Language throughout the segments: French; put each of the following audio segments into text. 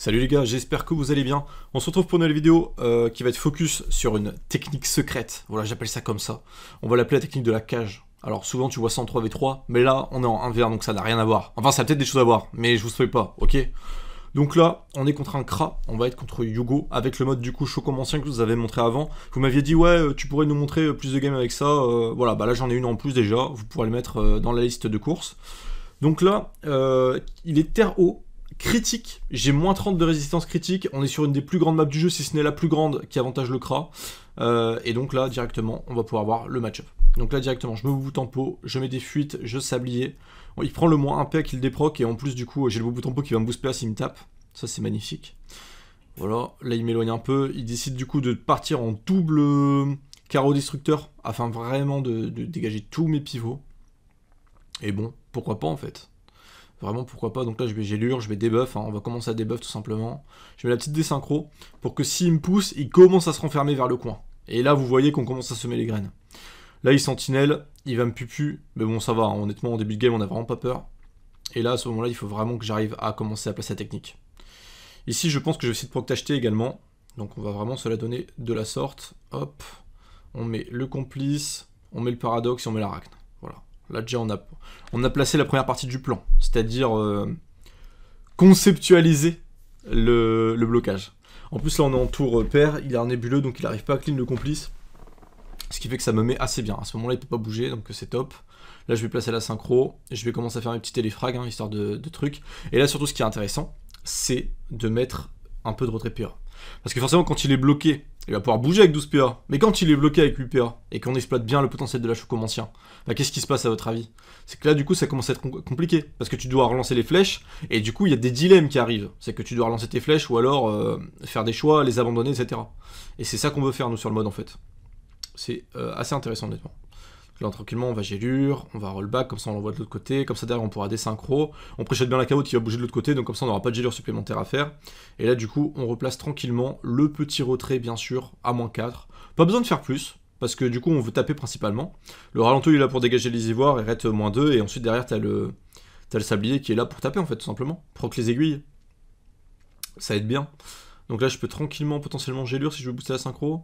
Salut les gars, j'espère que vous allez bien. On se retrouve pour une nouvelle vidéo euh, qui va être focus sur une technique secrète. Voilà, j'appelle ça comme ça. On va l'appeler la technique de la cage. Alors souvent tu vois ça en 3v3, mais là on est en 1v1 donc ça n'a rien à voir. Enfin ça a peut-être des choses à voir, mais je vous spoil pas, ok donc là, on est contre un Kra, on va être contre Yugo, avec le mode du coup comme ancien que je vous avais montré avant. Vous m'aviez dit, ouais, euh, tu pourrais nous montrer euh, plus de games avec ça. voilà, bah là j'en ai une en plus déjà, vous pourrez le mettre dans la liste de courses. Donc là, il est terre haut, Critique, j'ai moins 30 de résistance critique. On est sur une des plus grandes maps du jeu, si ce n'est la plus grande, qui avantage le Kra. Euh, et donc là, directement, on va pouvoir voir le match-up. Donc là, directement, je me en tempo, je mets des fuites, je sablier. il prend le moins 1 il déproque et en plus, du coup, j'ai le bout tempo qui va me booster s'il me tape. Ça, c'est magnifique. Voilà, là, il m'éloigne un peu. Il décide du coup de partir en double euh, carreau destructeur, afin vraiment de dégager tous mes pivots. Et bon, pourquoi pas en fait Vraiment, pourquoi pas. Donc là, je vais gélure, je vais debuff, hein. On va commencer à debuff tout simplement. Je mets la petite désynchro pour que s'il me pousse, il commence à se renfermer vers le coin. Et là, vous voyez qu'on commence à semer les graines. Là, il sentinelle, il va me pupu. Mais bon, ça va. Hein. Honnêtement, en début de game, on a vraiment pas peur. Et là, à ce moment-là, il faut vraiment que j'arrive à commencer à placer la technique. Ici, je pense que je vais essayer de proc t'acheter également. Donc on va vraiment se la donner de la sorte. Hop, on met le complice, on met le paradoxe et on met l'arachne. Là déjà on a, on a placé la première partie du plan, c'est-à-dire euh, conceptualiser le, blocage. En plus là on est en tour euh, pair, il est un nébuleux donc il n'arrive pas à clean le complice. Ce qui fait que ça me met assez bien. À ce moment-là il ne peut pas bouger donc euh, c'est top. Là je vais placer la synchro, je vais commencer à faire mes petits téléfrags hein, histoire de, trucs. Et là surtout ce qui est intéressant c'est de mettre un peu de retrait pire. Parce que forcément, quand il est bloqué, il va pouvoir bouger avec 12 PA. Mais quand il est bloqué avec 8 PA, et qu'on exploite bien le potentiel de la comme bah, qu'est-ce qui se passe à votre avis C'est que là, du coup, ça commence à être compliqué. Parce que tu dois relancer les flèches, et du coup, il y a des dilemmes qui arrivent. C'est que tu dois relancer tes flèches, ou alors euh, faire des choix, les abandonner, etc. Et c'est ça qu'on veut faire, nous, sur le mode, en fait. C'est euh, assez intéressant, honnêtement. Là, tranquillement, on va gélure, on va rollback, comme ça on l'envoie de l'autre côté, comme ça derrière on pourra des désynchro. On préchète bien la caout qui va bouger de l'autre côté, donc comme ça on n'aura pas de gélure supplémentaire à faire. Et là, du coup, on replace tranquillement le petit retrait, bien sûr, à moins 4. Pas besoin de faire plus, parce que du coup, on veut taper principalement. Le ralentou, il est là pour dégager les ivoires, et rate moins 2, et ensuite derrière, t'as le, le sablier qui est là pour taper, en fait, tout simplement. Proc les aiguilles. Ça aide bien. Donc là, je peux tranquillement, potentiellement, gélure si je veux booster la synchro.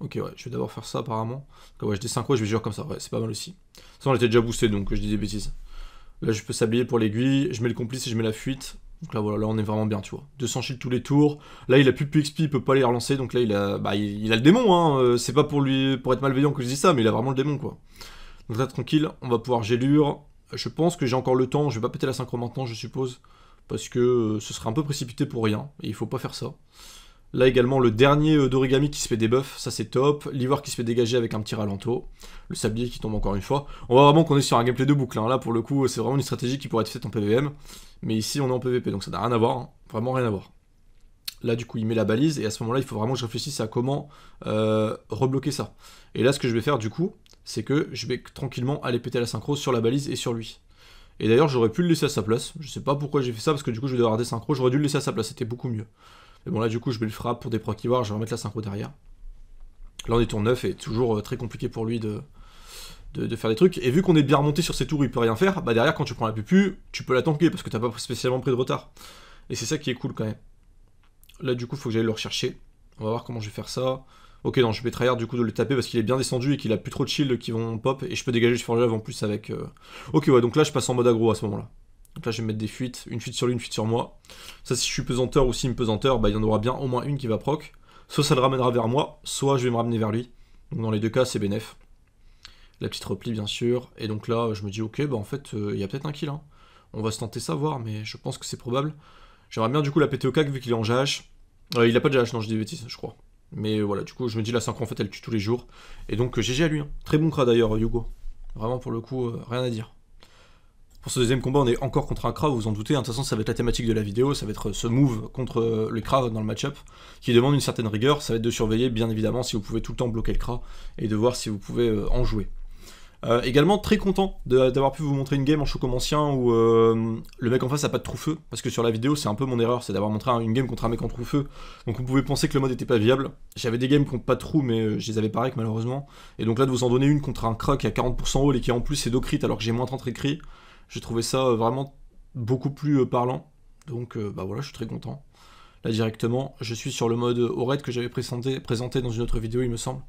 Ok, ouais, je vais d'abord faire ça apparemment. ouais, je désynchro je vais jouer comme ça. c'est pas mal aussi. Ça, on était déjà boosté donc je disais des bêtises. Là, je peux s'habiller pour l'aiguille. Je mets le complice et je mets la fuite. Donc là, voilà, là, on est vraiment bien, tu vois. 200 shields tous les tours. Là, il a plus de PXP, il peut pas aller relancer. Donc là, il a, bah, il, a le démon, hein. Euh, c'est pas pour lui, pour être malveillant que je dis ça, mais il a vraiment le démon, quoi. Donc là, tranquille, on va pouvoir gélure. Je pense que j'ai encore le temps. Je vais pas péter la synchro maintenant, je suppose. Parce que euh, ce serait un peu précipité pour rien. Et il faut pas faire ça. Là également le dernier euh, d'origami qui se fait des ça c'est top. L'ivoire qui se fait dégager avec un petit ralento. Le sablier qui tombe encore une fois. On voit vraiment qu'on est sur un gameplay de boucle. Hein. Là pour le coup c'est vraiment une stratégie qui pourrait être faite en PVM. Mais ici on est en PVP donc ça n'a rien à voir. Hein. Vraiment rien à voir. Là du coup il met la balise et à ce moment là il faut vraiment que je réfléchisse à comment euh, rebloquer ça. Et là ce que je vais faire du coup c'est que je vais tranquillement aller péter la synchro sur la balise et sur lui. Et d'ailleurs, j'aurais pu le laisser à sa place. Je sais pas pourquoi j'ai fait ça, parce que du coup, je vais devoir des synchro. J'aurais dû le laisser à sa place, c'était beaucoup mieux. Et bon, là, du coup, je vais le frappe pour des proies qui je vais remettre la synchro derrière. Là, on est tour 9 et toujours euh, très compliqué pour lui de, de, faire des trucs. Et vu qu'on est bien remonté sur ses tours où il peut rien faire, bah derrière, quand tu prends la pupu, tu peux la tanker parce que tu t'as pas spécialement pris de retard. Et c'est ça qui est cool quand même. Là, du coup, faut que j'aille le rechercher. On va voir comment je vais faire ça. Ok, non, je vais trahir du coup de le taper parce qu'il est bien descendu et qu'il a plus trop de shield qui vont pop. Et je peux dégager le forge en plus avec. Euh, ok, ouais, donc là, je passe en mode aggro à ce moment-là. Donc là, je vais mettre des fuites, une fuite sur lui, une fuite sur moi. Ça, si je suis pesanteur ou s'il me pesanteur, bah, il y en aura bien au moins une qui va proc. Soit ça le ramènera vers moi, soit je vais me ramener vers lui. Donc dans les deux cas, c'est bénef. La petite repli, bien sûr. Et donc là, je me dis, ok, bah en fait, euh, il y a peut-être un kill. Hein. On va se tenter ça, voir, mais je pense que c'est probable. J'aimerais bien du coup la péter au cac vu qu'il est en GH. Euh, il a pas de GH, non, je dis des bêtises, je crois. Mais voilà, du coup, je me dis la 5 en fait, elle tue tous les jours. Et donc, j'ai euh, GG à lui. Hein. Très bon cra d'ailleurs, Hugo. Vraiment, pour le coup, rien à dire. Pour ce deuxième combat, on est encore contre un Krav, vous vous en doutez. Hein. De toute façon, ça va être la thématique de la vidéo, ça va être euh, ce move contre euh, le Kra dans le match-up, qui demande une certaine rigueur. Ça va être de surveiller, bien évidemment, si vous pouvez tout le temps bloquer le Krav et de voir si vous pouvez euh, en jouer. également très content d'avoir pu vous montrer une game en chocomancien où le mec en face a pas de trou-feu, parce que sur la vidéo c'est un peu mon erreur, c'est d'avoir montré une game contre un mec en trou-feu, donc on pouvait penser que le mode n'était pas viable. J'avais des games qui pas de trou mais je les avais pas malheureusement, et donc là de vous en donner une contre un qui a 40% haul et qui en plus c'est 2 alors que j'ai moins 30 écrits, j'ai trouvé ça euh, vraiment beaucoup plus euh, parlant. Donc euh, bah voilà, je suis très content. Là directement, je suis sur le mode ORED que j'avais présenté, dans une autre vidéo, il me semble.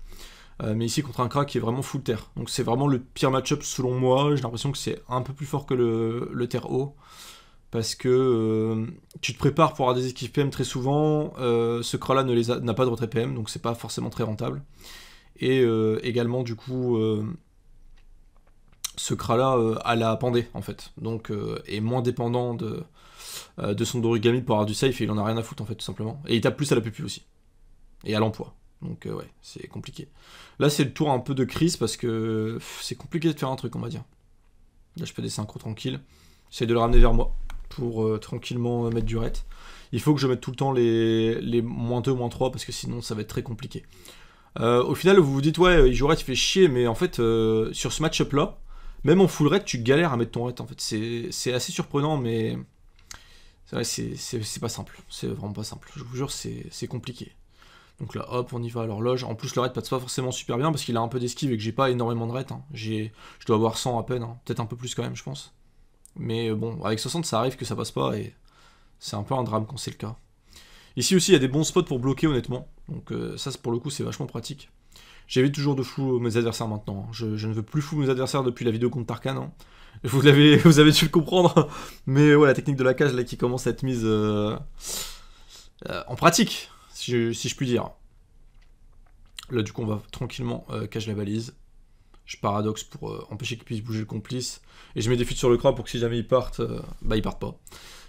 mais ici contre un crack qui est vraiment full terre. Donc c'est vraiment le pire match-up selon moi. J'ai l'impression que c'est un peu plus fort que le, terre haut. Parce que tu te prépares pour avoir des équipes PM très souvent. ce kra là n'a pas de retrait PM, donc c'est pas forcément très rentable. Et également, du coup, ce crâne là euh, à la pendée en fait. Donc, est euh, moins dépendant de, euh, de son origami pour avoir du safe, et il en a rien à foutre, en fait, tout simplement. Et il tape plus à la pupille aussi. Et à l'emploi. Donc, ouais, c'est compliqué. Là, c'est le tour un peu de crise, parce que c'est compliqué de faire un truc, on va dire. Là, je peux des synchros tranquille c'est de le ramener vers moi, pour tranquillement mettre du ret. Il faut que je mette tout le temps les, les moins 2, moins 3, parce que sinon, ça va être très compliqué. au final, vous vous dites, ouais, il joue il fait chier, mais en fait, sur ce match-up-là, même en full raid, tu galères à mettre ton raid en fait. C'est assez surprenant, mais c'est pas simple. C'est vraiment pas simple. Je vous jure, c'est compliqué. Donc là, hop, on y va à l'horloge. En plus, le raid passe pas forcément super bien parce qu'il a un peu d'esquive et que j'ai pas énormément de raid. Hein. Je dois avoir 100 à peine, hein. peut-être un peu plus quand même, je pense. Mais euh, bon, avec 60, ça arrive que ça passe pas et c'est un peu un drame quand c'est le cas. Ici aussi, il y a des bons spots pour bloquer, honnêtement. Donc euh, ça, pour le coup, c'est vachement pratique. J'évite toujours de fou euh, mes adversaires maintenant. Hein. Je, ne veux plus fou mes adversaires depuis la vidéo contre Tarkan. Hein. Vous, vous avez dû le comprendre. Mais ouais, la technique de la cage là, qui commence à être mise euh, euh, en pratique, si je, puis dire. Là, du coup, on va tranquillement cage la balise. Je paradoxe pour empêcher qu'il puisse bouger le complice. Et je mets des fuites sur le croc pour que si jamais il parte, bah il partent pas.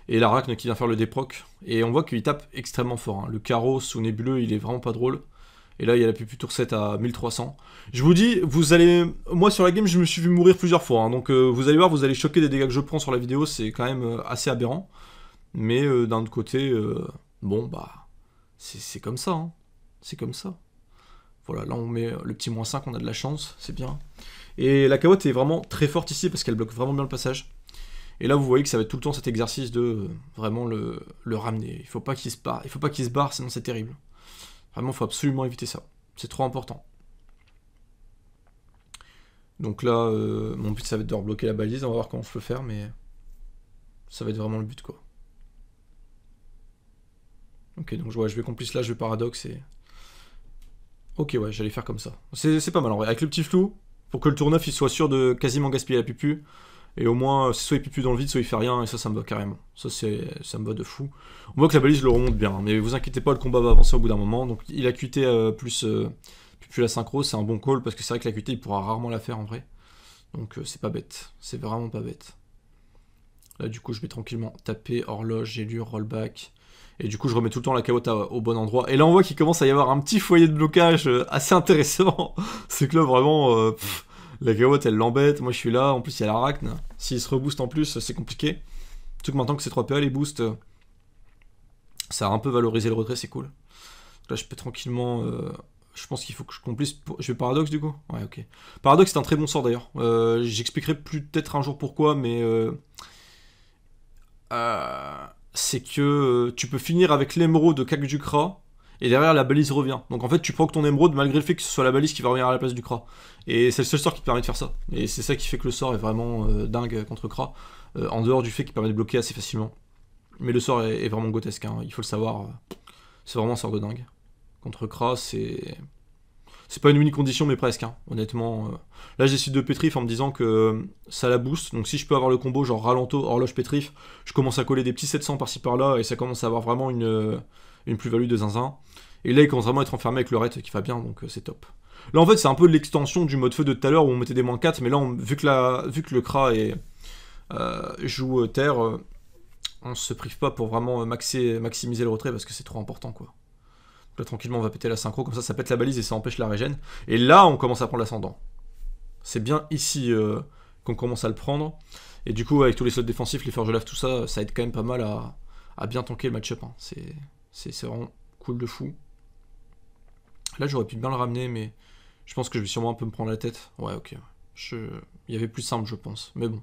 Et l'arachne qui vient faire le déproc. Et on voit qu'il tape extrêmement fort. Hein. Le carreau sous nébuleux, il est vraiment pas drôle. Et là, il y a la pub tour 7 à 1300. Je vous dis, vous allez. Moi, sur la game, je me suis vu mourir plusieurs fois. Hein. donc, euh, vous allez voir, vous allez choquer des dégâts que je prends sur la vidéo. C'est quand même euh, assez aberrant. Mais euh, d'un autre côté, bon, bah. C'est comme ça. Hein. C'est comme ça. Voilà, là, on met le petit moins 5. On a de la chance. C'est bien. Et la caote est vraiment très forte ici parce qu'elle bloque vraiment bien le passage. Et là, vous voyez que ça va être tout le temps cet exercice de vraiment le, ramener. Il faut pas qu'il se Il faut pas qu'il se barre, sinon c'est terrible. Vraiment, il faut absolument éviter ça. C'est trop important. Donc là, euh, mon but, ça va être de rebloquer la balise. On va voir comment je peux faire, mais ça va être vraiment le but, quoi. Ok, donc je vais complice là, je vais paradoxe et... Ok, ouais, j'allais faire comme ça. C'est pas mal, en vrai. Avec le petit flou, pour que le tour 9, il soit sûr de quasiment gaspiller la pupu, et au moins, soit il pipe plus dans le vide, soit il fait rien, et ça, ça me va carrément. Ça, c'est, ça me va de fou. On voit que la balise, le remonte bien, hein, mais vous inquiétez pas, le combat va avancer au bout d'un moment. Donc, il a QT euh, euh, plus, plus la synchro, c'est un bon call, parce que c'est vrai que la QT, il pourra rarement la faire en vrai. Donc, euh, c'est pas bête. C'est vraiment pas bête. Là, du coup, je vais tranquillement taper horloge, gélure, rollback. Et du coup, je remets tout le temps la cabote au bon endroit. Et là, on voit qu'il commence à y avoir un petit foyer de blocage assez intéressant. c'est que là, vraiment... La cacahuète, elle l'embête. Moi, je suis là. En plus, il y a l'arachne. S'il se rebooste en plus, c'est compliqué. Surtout que maintenant que ces 3 PA les boostent, euh, ça a un peu valorisé le retrait, c'est cool. Là, je peux tranquillement. Euh, je pense qu'il faut que je complice... Je vais paradoxe du coup Ouais, ok. Paradoxe, c'est un très bon sort d'ailleurs. Euh, j'expliquerai peut-être un jour pourquoi, mais. c'est que tu peux finir avec l'émeraude de Kakdukra et derrière la balise revient. Donc en fait, tu prends que ton émeraude malgré le fait que ce soit la balise qui va revenir à la place du Kra. Et c'est le seul sort qui te permet de faire ça. Et c'est ça qui fait que le sort est vraiment euh, dingue contre Kra, euh, en dehors du fait qu'il permet de bloquer assez facilement. Mais le sort est, vraiment grotesque, hein. il faut le savoir. Euh, c'est vraiment un sort de dingue. Contre Kra, c'est. C'est pas une unique condition mais presque, hein. honnêtement. Là, j'essaie de pétrif en me disant que ça la booste. Donc, si je peux avoir le combo genre ralento, horloge pétrif, je commence à coller des petits 700 par-ci par-là et ça commence à avoir vraiment une une plus-value de zinzin. Et là, il commence vraiment à être enfermé avec le raid qui va bien, donc euh, c'est top. Là, en fait, c'est un peu l'extension du mode feu de tout à l'heure où on mettait des moins 4, mais là, on, vu, que la, que le Kra euh, joue euh, terre, on se prive pas pour vraiment maximiser le retrait parce que c'est trop important, quoi. Donc là, tranquillement, on va péter la synchro, comme ça, ça pète la balise et ça empêche la régène. Et là, on commence à prendre l'ascendant. C'est bien ici qu'on commence à le prendre. Et du coup, avec tous les slots défensifs, les forges de lave, tout ça, ça aide quand même pas mal à, bien tanker le match-up. Hein. C'est... C'est vraiment cool de fou. Là, j'aurais pu bien le ramener, mais je pense que je vais sûrement un peu me prendre la tête. Ouais, ok. Je... Il y avait plus simple, je pense. Mais bon,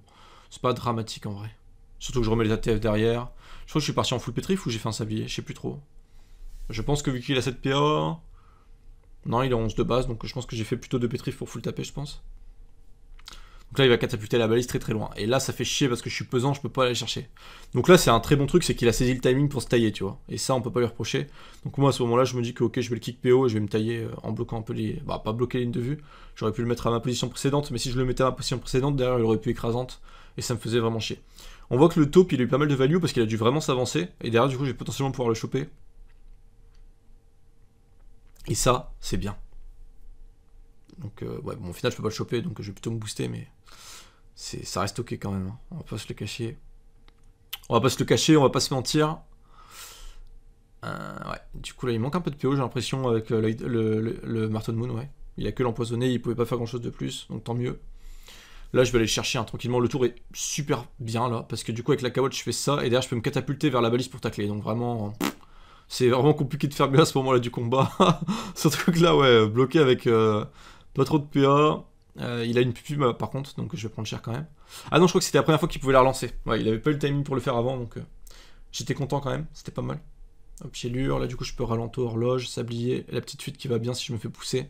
c'est pas dramatique en vrai. Surtout que je remets les ATF derrière. Je crois que je suis parti en full pétrif ou j'ai fait un sablier, je sais plus trop. Je pense que vu qu'il a 7 PA... Non, il a 11 de base, donc je pense que j'ai fait plutôt de pétrif pour full taper, je pense. Donc là, il va catapulter la balise très très loin. Et là, ça fait chier parce que je suis pesant, je peux pas aller chercher. Donc là, c'est un très bon truc, c'est qu'il a saisi le timing pour se tailler, tu vois. Et ça, on peut pas lui reprocher. Donc moi, à ce moment-là, je me dis que ok, je vais le kick PO et je vais me tailler euh, en bloquant un peu les. Bah, pas bloquer les lignes de vue. J'aurais pu le mettre à ma position précédente, mais si je le mettais à ma position précédente, derrière, il aurait pu écrasante. Et ça me faisait vraiment chier. On voit que le taupe, il a eu pas mal de value parce qu'il a dû vraiment s'avancer. Et derrière, du coup, je vais potentiellement pouvoir le choper. Et ça, c'est bien. Donc, euh, ouais, bon, au final, je peux pas le choper, donc je vais plutôt me booster, mais c'est, ça reste ok quand même. Hein. On va pas se le cacher. On va pas se le cacher, on va pas se mentir. Euh, ouais. Du coup, là, il manque un peu de PO, j'ai l'impression, avec euh, le, le, le, Martin Moon, ouais. Il a que l'empoisonné, il pouvait pas faire grand chose de plus, donc tant mieux. Là, je vais aller chercher hein, tranquillement. Le tour est super bien, là, parce que du coup, avec la cavote je fais ça, et derrière, je peux me catapulter vers la balise pour tacler. Donc, vraiment, c'est vraiment compliqué de faire bien, à ce moment-là du combat. Surtout que là, ouais, bloqué avec, pas trop de PA. Euh, il a une pupille par contre, donc je vais prendre cher quand même. Ah non, je crois que c'était la première fois qu'il pouvait la relancer. Ouais, il avait pas eu le timing pour le faire avant, donc euh, j'étais content quand même, c'était pas mal. Hop, lure, là du coup je peux ralentir horloge, sablier, la petite fuite qui va bien si je me fais pousser.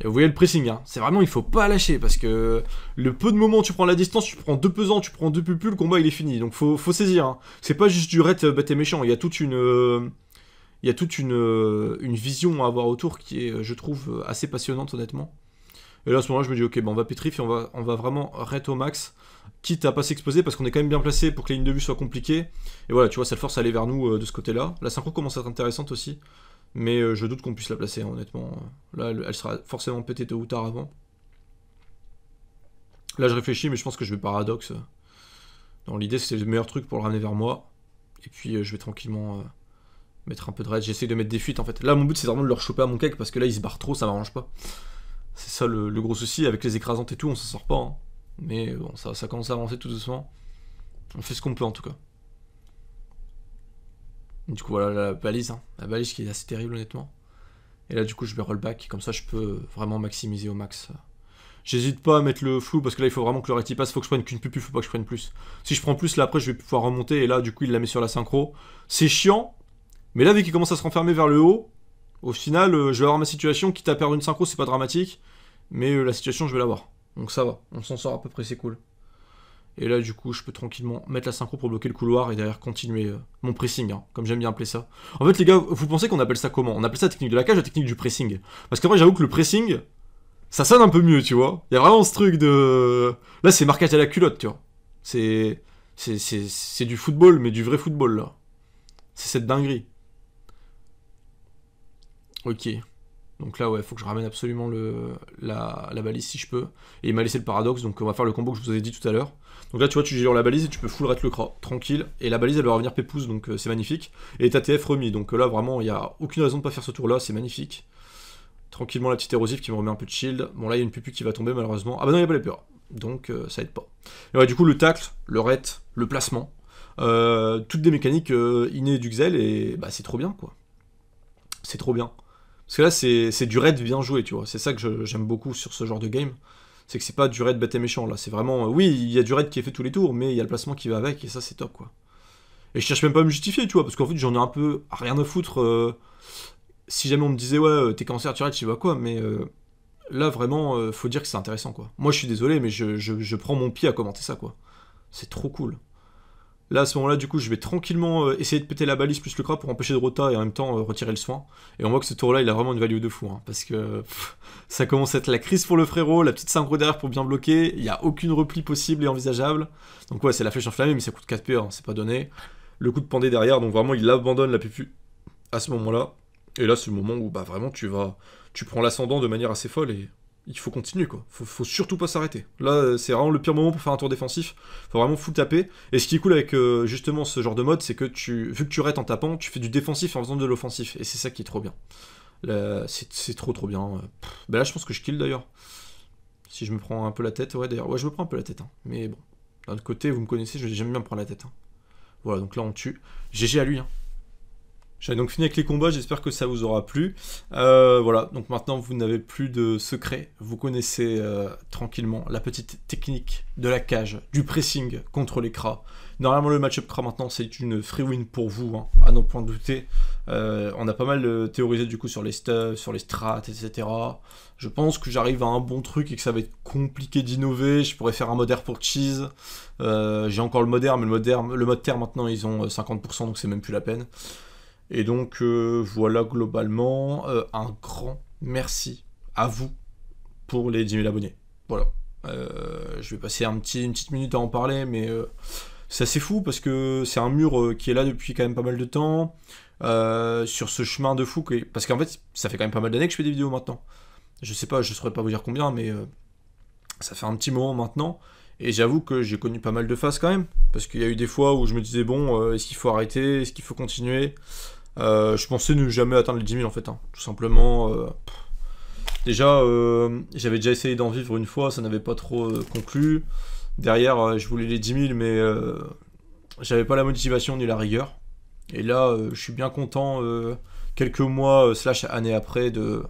Et vous voyez le pressing, hein. c'est vraiment, il faut pas lâcher, parce que le peu de moments où tu prends la distance, tu prends deux pesants, tu prends deux pupus, le combat il est fini, donc faut, faut saisir. Hein. C'est pas juste du rate, bah t'es méchant, il y a toute une... Euh, il y a toute euh, une, vision à avoir autour qui est, euh, je trouve, euh, assez passionnante, honnêtement. Et là, à ce moment-là, je me dis, ok, ben, on va pétrifier, on va, on va vraiment rêver au max, quitte à pas s'exposer, parce qu'on est quand même bien placé pour que les lignes de vue soient compliquées. Et voilà, tu vois, ça le force à aller vers nous de ce côté-là. La synchro commence à être intéressante aussi, mais je doute qu'on puisse la placer, hein, honnêtement. Là, elle sera forcément pétée tôt ou tard avant. Là, je réfléchis, mais je pense que je vais paradoxe. Dans l'idée, c'est le meilleur truc pour le ramener vers moi. Et puis, je vais tranquillement Mettre un peu de raid, j'essaie de mettre des fuites en fait. Là, mon but c'est vraiment de leur choper à mon cake parce que là ils se barrent trop, ça m'arrange pas. C'est ça le, gros souci, avec les écrasantes et tout, on s'en sort pas. Hein. Mais bon, ça, commence à avancer tout doucement. On fait ce qu'on peut en tout cas. Du coup, voilà la balise, hein. la balise qui est assez terrible honnêtement. Et là, du coup, je vais roll back, comme ça je peux vraiment maximiser au max. J'hésite pas à mettre le flou parce que là il faut vraiment que le il passe, faut que je prenne qu'une pupille, faut pas que je prenne plus. Si je prends plus là après je vais pouvoir remonter et là du coup il la met sur la synchro. C'est chiant, mais là, vu qu'il commence à se renfermer vers le haut, au final, euh, je vais avoir ma situation, quitte à perdre une synchro, c'est pas dramatique, mais euh, la situation, je vais l'avoir. Donc ça va, on s'en sort à peu près, c'est cool. Et là, du coup, je peux tranquillement mettre la synchro pour bloquer le couloir et derrière continuer euh, mon pressing, hein, comme j'aime bien appeler ça. En fait, les gars, vous pensez qu'on appelle ça comment On appelle ça la technique de la cage, la technique du pressing. Parce que moi j'avoue que le pressing, ça sonne un peu mieux, tu vois. Il y a vraiment ce truc de... Là, c'est marquage à la culotte, tu vois. C'est... C'est du football, mais du vrai football, là. C'est cette dinguerie. Ok. Donc là, ouais, faut que je ramène absolument le, la, la balise si je peux. Et il m'a laissé le paradoxe, donc on va faire le combo que je vous ai dit tout à l'heure. Donc là, tu vois, tu gères la balise et tu peux full rate le cra, tranquille. Et la balise, elle va revenir pépouze, donc euh, c'est magnifique. Et ta TF remis, donc euh, là, vraiment, il n'y a aucune raison de pas faire ce tour-là, c'est magnifique. Tranquillement, la petite érosive qui me remet un peu de shield. Bon, là, il y a une pupu qui va tomber, malheureusement. Ah bah non, il n'y a pas les peurs, donc euh, ça aide pas. Et ouais, du coup, le tacle, le ret, le placement, toutes des mécaniques innées du Xel, et bah c'est trop bien, quoi. C'est trop bien. Parce que là, c'est du raid bien joué, tu vois. C'est ça que j'aime beaucoup sur ce genre de game. C'est que c'est pas du raid bête et méchant, là. C'est vraiment. Euh, oui, il y a du raid qui est fait tous les tours, mais il y a le placement qui va avec, et ça, c'est top, quoi. Et je cherche même pas à me justifier, tu vois, parce qu'en fait, j'en ai un peu rien à foutre. Euh, si jamais on me disait, ouais, euh, t'es cancer, tu raid, tu vois quoi, mais. Là, vraiment, faut dire que c'est intéressant, quoi. Moi, je suis désolé, mais je prends mon pied à commenter ça, quoi. C'est trop cool. Là, à ce moment-là, du coup, je vais tranquillement euh, essayer de péter la balise plus le crabe pour empêcher de rota et en même temps euh, retirer le soin. Et on voit que ce tour-là, il a vraiment une value de fou, hein, parce que ça commence à être la crise pour le frérot, la petite synchro derrière pour bien bloquer, il n'y a aucune repli possible et envisageable. Donc ouais, c'est la flèche enflammée, mais ça coûte 4 PA, hein, c'est pas donné. Le coup de pendée derrière, donc vraiment, il abandonne la pupu à ce moment-là. Et là, c'est le moment où bah vraiment tu vas, tu prends l'ascendant de manière assez folle et il faut continuer quoi. Faut, faut surtout pas s'arrêter. Là, euh, c'est vraiment le pire moment pour faire un tour défensif. Faut vraiment full taper. Et ce qui est cool avec euh, justement ce genre de mode, c'est que tu, vu que tu rates en tapant, tu fais du défensif en faisant de l'offensif. Et c'est ça qui est trop bien. C'est trop trop bien. Bah là, je pense que je kill d'ailleurs. Si je me prends un peu la tête, ouais d'ailleurs. Ouais, je me prends un peu la tête. Hein. Mais bon, d'un autre côté, vous me connaissez, je j'aime bien me prendre la tête. Hein. Voilà, donc là on tue. GG à lui. Hein. J'avais donc fini avec les combats, j'espère que ça vous aura plu. Euh, voilà, donc maintenant vous n'avez plus de secret, vous connaissez euh, tranquillement la petite technique de la cage, du pressing contre les cras. Normalement le match-up maintenant c'est une free win pour vous, hein, à non point douter. Euh, on a pas mal théorisé du coup sur les stuffs, sur les strats, etc. Je pense que j'arrive à un bon truc et que ça va être compliqué d'innover. Je pourrais faire un modère pour cheese. J'ai encore le modère, mais le, modère, le mode terre maintenant ils ont 50% donc c'est même plus la peine. Et donc euh, voilà globalement euh, un grand merci à vous pour les 10 000 abonnés. Voilà. Euh, je vais passer une petite minute à en parler, mais c'est assez fou parce que c'est un mur qui est là depuis quand même pas mal de temps. sur ce chemin de fou. Parce qu'en fait, ça fait quand même pas mal d'années que je fais des vidéos maintenant. Je sais pas, je saurais pas vous dire combien, mais ça fait un petit moment maintenant. Et j'avoue que j'ai connu pas mal de phases quand même. Parce qu'il y a eu des fois où je me disais, bon, est-ce qu'il faut arrêter Est-ce qu'il faut continuer euh, je pensais ne jamais atteindre les 10 000 en fait, hein. tout simplement. Euh, déjà, euh, j'avais déjà essayé d'en vivre une fois, ça n'avait pas trop conclu. Derrière, je voulais les 10 000, mais j'avais pas la motivation ni la rigueur. Et là, je suis bien content, quelques mois, slash années après, de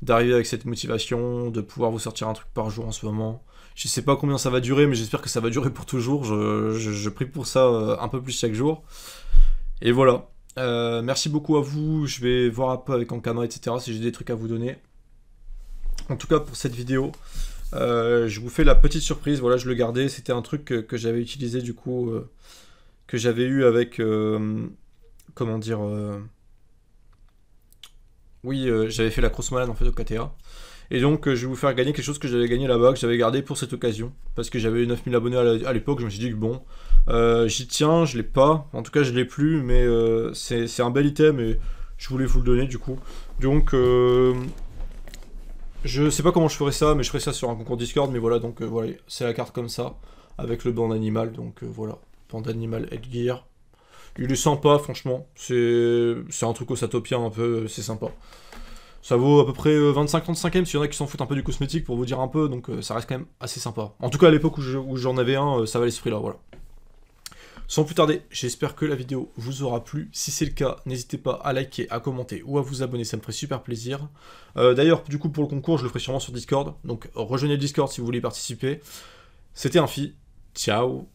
d'arriver avec cette motivation, de pouvoir vous sortir un truc par jour en ce moment. Je sais pas combien ça va durer, mais j'espère que ça va durer pour toujours. je, je prie pour ça un peu plus chaque jour. Et voilà. Euh, merci beaucoup à vous. Je vais voir un peu avec Ankama, etc. si j'ai des trucs à vous donner. En tout cas, pour cette vidéo, euh, je vous fais la petite surprise. Voilà, je le gardais. C'était un truc que, j'avais utilisé, du coup, euh, que j'avais eu avec. comment dire Oui, j'avais fait la crosse malade en fait au KTA. Et donc, euh, je vais vous faire gagner quelque chose que j'avais gagné là-bas, que j'avais gardé pour cette occasion. Parce que j'avais 9000 abonnés à l'époque, je me suis dit que bon, euh, j'y tiens, je l'ai pas. En tout cas, je l'ai plus, mais euh, c'est un bel item et je voulais vous le donner du coup. Donc, euh, je sais pas comment je ferai ça, mais je ferai ça sur un concours Discord. Mais voilà, donc voilà, c'est la carte comme ça, avec le band animal. Donc voilà, band animal Headgear. Il est sympa, franchement. C'est un truc au satopien un peu, c'est sympa. Ça vaut à peu près 25-35 euh, m, s'il y en a qui s'en foutent un peu du cosmétique pour vous dire un peu, donc euh, ça reste quand même assez sympa. En tout cas, à l'époque où j'en avais un, euh, ça valait ce prix-là, voilà. Sans plus tarder, j'espère que la vidéo vous aura plu. Si c'est le cas, n'hésitez pas à liker, à commenter ou à vous abonner, ça me ferait super plaisir. D'ailleurs, du coup, pour le concours, je le ferai sûrement sur Discord, donc rejoignez le Discord si vous voulez participer. C'était Infi, ciao